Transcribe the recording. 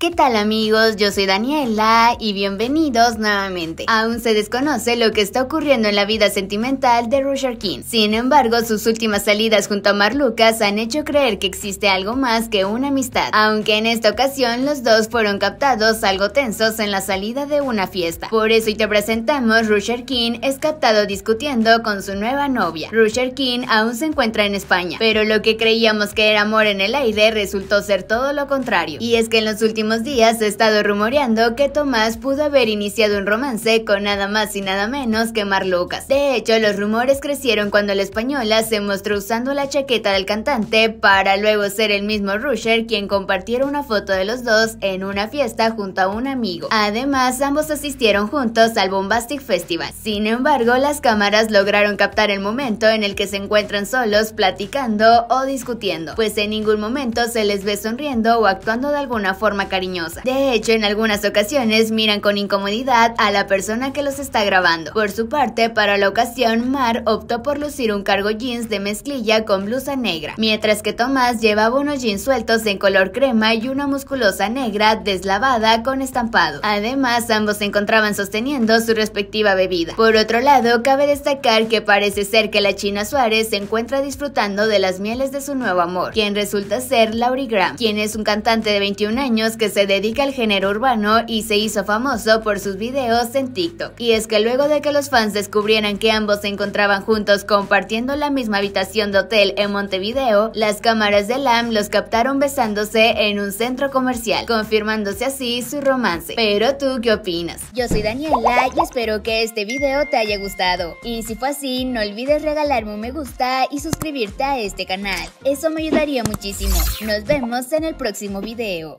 ¿Qué tal amigos? Yo soy Daniela y bienvenidos nuevamente. Aún se desconoce lo que está ocurriendo en la vida sentimental de Rusher King. Sin embargo, sus últimas salidas junto a Mar Lucas han hecho creer que existe algo más que una amistad, aunque en esta ocasión los dos fueron captados algo tensos en la salida de una fiesta. Por eso hoy te presentamos Rusher King es captado discutiendo con su nueva novia. Rusher King aún se encuentra en España, pero lo que creíamos que era amor en el aire resultó ser todo lo contrario. Y es que en los últimos días he estado rumoreando que Tomás pudo haber iniciado un romance con nada más y nada menos que Mar Lucas. De hecho, los rumores crecieron cuando la española se mostró usando la chaqueta del cantante para luego ser el mismo Rusher quien compartiera una foto de los dos en una fiesta junto a un amigo. Además, ambos asistieron juntos al Bombastic Festival. Sin embargo, las cámaras lograron captar el momento en el que se encuentran solos platicando o discutiendo, pues en ningún momento se les ve sonriendo o actuando de alguna forma cariñosa de hecho, en algunas ocasiones miran con incomodidad a la persona que los está grabando. Por su parte, para la ocasión, Mar optó por lucir un cargo jeans de mezclilla con blusa negra, mientras que Tomás llevaba unos jeans sueltos en color crema y una musculosa negra deslavada con estampado. Además, ambos se encontraban sosteniendo su respectiva bebida. Por otro lado, cabe destacar que parece ser que la China Suárez se encuentra disfrutando de las mieles de su nuevo amor, quien resulta ser Laurie Graham, quien es un cantante de 21 años que se dedica al género urbano y se hizo famoso por sus videos en TikTok. Y es que luego de que los fans descubrieran que ambos se encontraban juntos compartiendo la misma habitación de hotel en Montevideo, las cámaras de LAM los captaron besándose en un centro comercial, confirmándose así su romance. Pero tú, ¿qué opinas? Yo soy Daniela y espero que este video te haya gustado. Y si fue así, no olvides regalarme un me gusta y suscribirte a este canal. Eso me ayudaría muchísimo. Nos vemos en el próximo video.